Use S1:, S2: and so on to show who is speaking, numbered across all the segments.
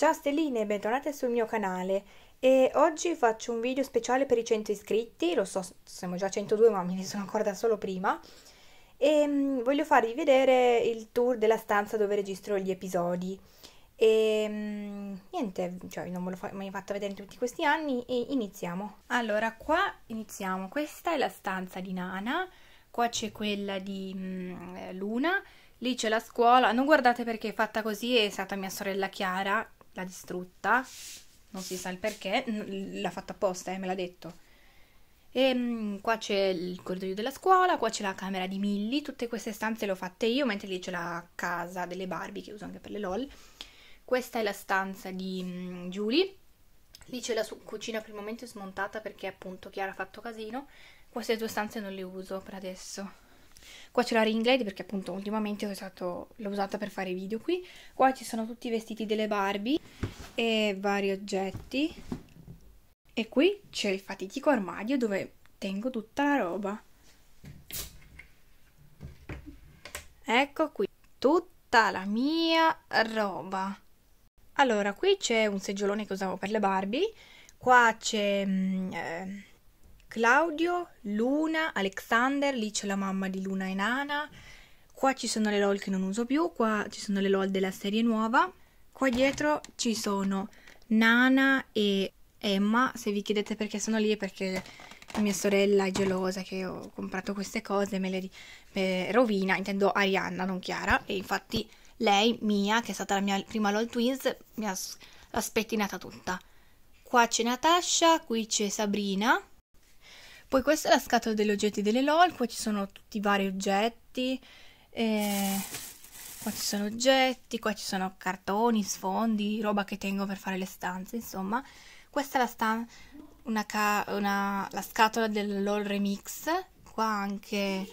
S1: Ciao stelline, bentornate sul mio canale e oggi faccio un video speciale per i 100 iscritti, lo so siamo già a 102 ma me ne sono accorta solo prima e um, voglio farvi vedere il tour della stanza dove registro gli episodi e um, niente, cioè non ve l'ho mai fatto vedere in tutti questi anni e iniziamo allora qua iniziamo, questa è la stanza di Nana qua c'è quella di um, Luna Lì c'è la scuola, non guardate perché è fatta così, è stata mia sorella Chiara l'ha distrutta, non si sa il perché, l'ha fatta apposta, eh, me l'ha detto. E ehm, qua c'è il corridoio della scuola, qua c'è la camera di Millie, tutte queste stanze le ho fatte io, mentre lì c'è la casa delle Barbie che uso anche per le LOL. Questa è la stanza di mm, Julie, lì c'è la cucina per il momento smontata perché appunto Chiara ha fatto casino. Queste due stanze non le uso per adesso. Qua c'è la ringlet perché appunto ultimamente usato, l'ho usata per fare i video qui. Qua ci sono tutti i vestiti delle Barbie e vari oggetti. E qui c'è il fatidico armadio dove tengo tutta la roba. Ecco qui, tutta la mia roba. Allora, qui c'è un seggiolone che usavo per le Barbie. Qua c'è... Mm, eh, Claudio, Luna, Alexander, lì c'è la mamma di Luna e Nana, qua ci sono le LOL che non uso più, qua ci sono le LOL della serie nuova, qua dietro ci sono Nana e Emma, se vi chiedete perché sono lì è perché mia sorella è gelosa che ho comprato queste cose e me le me rovina, intendo Arianna, non Chiara, e infatti lei, mia, che è stata la mia prima LOL Twins, mi ha spettinata tutta. Qua c'è Natasha, qui c'è Sabrina, poi questa è la scatola degli oggetti delle LOL, qua ci sono tutti i vari oggetti, eh, qua ci sono oggetti, qua ci sono cartoni, sfondi, roba che tengo per fare le stanze, insomma. Questa è la, stan una una, la scatola della LOL Remix, qua anche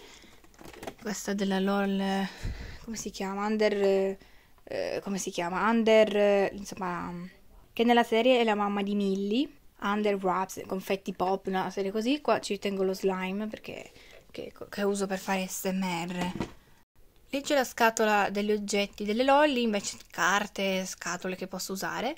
S1: questa della LOL, come si chiama? Under, eh, come si chiama? Under, insomma, che nella serie è la mamma di Millie under wraps, confetti pop, una serie così. Qua ci tengo lo slime perché che, che uso per fare smr. Lì c'è la scatola degli oggetti delle lolly, invece carte, scatole che posso usare.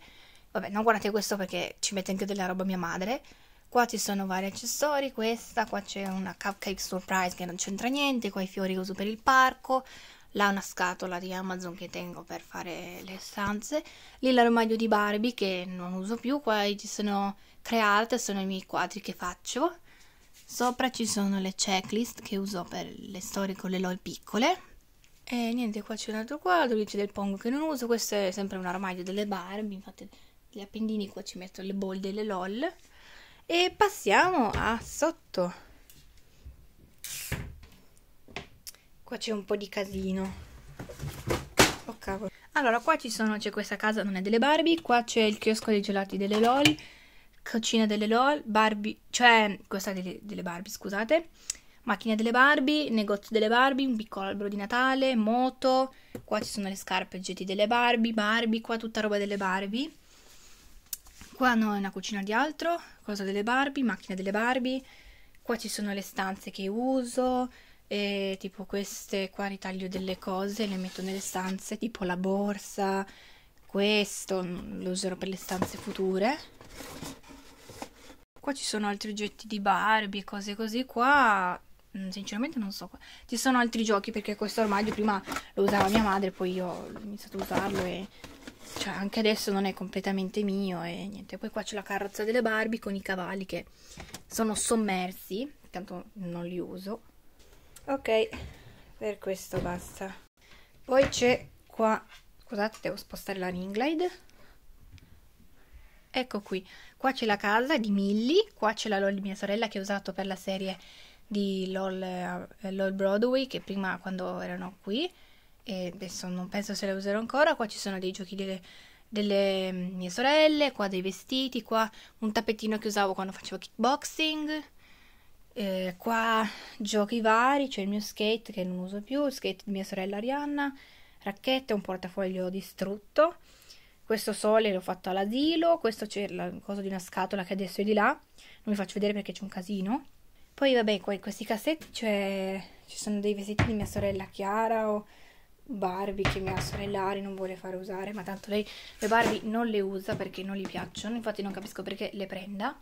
S1: Vabbè, non guardate questo perché ci mette anche della roba mia madre. Qua ci sono vari accessori, questa, qua c'è una cupcake surprise che non c'entra niente, qua i fiori che uso per il parco, là una scatola di Amazon che tengo per fare le stanze, lì l'armadio di Barbie che non uso più, qua ci sono create, sono i miei quadri che faccio, sopra ci sono le checklist che uso per le storie con le LOL piccole, e niente, qua c'è un altro quadro, lì c'è del pongo che non uso, questo è sempre un armadio delle Barbie, infatti gli appendini qua ci metto le ball delle LOL, e passiamo a sotto. Qua c'è un po' di casino. Oh cavolo. Allora, qua ci sono, c'è questa casa non è delle Barbie, qua c'è il chiosco dei gelati delle LOL, cucina delle LOL, Barbie, cioè questa delle, delle Barbie, scusate, macchina delle Barbie, negozio delle Barbie, un piccolo albero di Natale, moto, qua ci sono le scarpe e oggetti delle Barbie, Barbie, qua tutta roba delle Barbie. Qua no, è una cucina di altro, cosa delle Barbie, macchina delle Barbie. Qua ci sono le stanze che uso, e tipo queste qua ritaglio delle cose le metto nelle stanze tipo la borsa questo mm, lo userò per le stanze future qua ci sono altri oggetti di Barbie cose così qua mm, sinceramente non so ci sono altri giochi perché questo armadio prima lo usava mia madre poi io ho iniziato a usarlo e cioè anche adesso non è completamente mio e niente poi qua c'è la carrozza delle Barbie con i cavalli che sono sommersi tanto non li uso ok per questo basta poi c'è qua scusate devo spostare la ring glide ecco qui qua c'è la casa di Millie qua c'è la LOL di mia sorella che ho usato per la serie di LOL, eh, LOL Broadway che prima quando erano qui e adesso non penso se la userò ancora qua ci sono dei giochi delle, delle mie sorelle qua dei vestiti qua un tappetino che usavo quando facevo kickboxing eh, qua giochi vari, c'è il mio skate che non uso più, il skate di mia sorella Arianna, racchette, un portafoglio distrutto. Questo sole l'ho fatto all'asilo, questo c'è la cosa di una scatola che adesso è di là, non vi faccio vedere perché c'è un casino. Poi vabbè, qua in questi cassetti cioè, ci sono dei vestiti di mia sorella Chiara o Barbie che mia sorella Ari non vuole fare usare, ma tanto lei le Barbie non le usa perché non gli piacciono, infatti non capisco perché le prenda.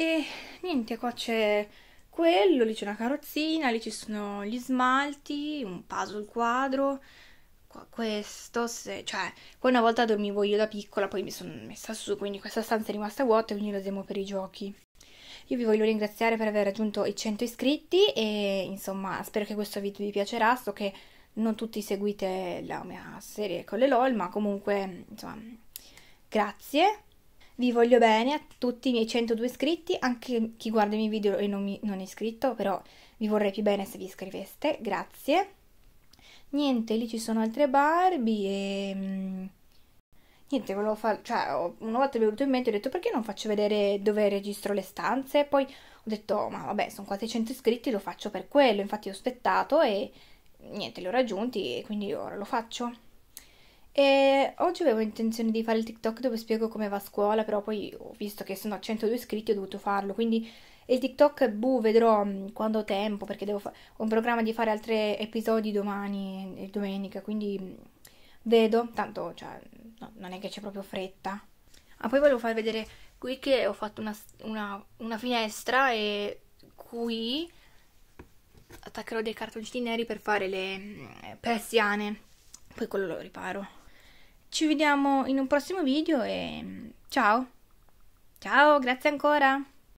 S1: E niente, qua c'è quello, lì c'è una carrozzina, lì ci sono gli smalti, un puzzle quadro, qua questo, se, cioè, poi una volta dormivo io da piccola, poi mi sono messa su, quindi questa stanza è rimasta vuota, quindi la usiamo per i giochi. Io vi voglio ringraziare per aver raggiunto i 100 iscritti e insomma spero che questo video vi piacerà, so che non tutti seguite la mia serie con le LOL, ma comunque insomma grazie vi voglio bene a tutti i miei 102 iscritti, anche chi guarda i miei video e non, mi, non è iscritto, però vi vorrei più bene se vi iscriveste, grazie. Niente, lì ci sono altre Barbie e... Mm, niente, volevo fare, cioè, una volta mi è venuto in mente, ho detto perché non faccio vedere dove registro le stanze, poi ho detto, oh, ma vabbè, sono quasi 100 iscritti, lo faccio per quello, infatti ho aspettato e niente, li ho raggiunti e quindi ora lo faccio. E oggi avevo intenzione di fare il TikTok dove spiego come va a scuola, però poi ho visto che sono a 102 iscritti ho dovuto farlo, quindi il TikTok boh, vedrò mm, quando ho tempo, perché devo fa- ho un programma di fare altri episodi domani e domenica, quindi mm, vedo, tanto cioè, no, non è che c'è proprio fretta. Ah, poi volevo far vedere qui che ho fatto una, una, una finestra e qui attaccherò dei cartoncini neri per fare le mm, persiane, poi quello lo riparo. Ci vediamo in un prossimo video e mm, ciao! Ciao, grazie ancora!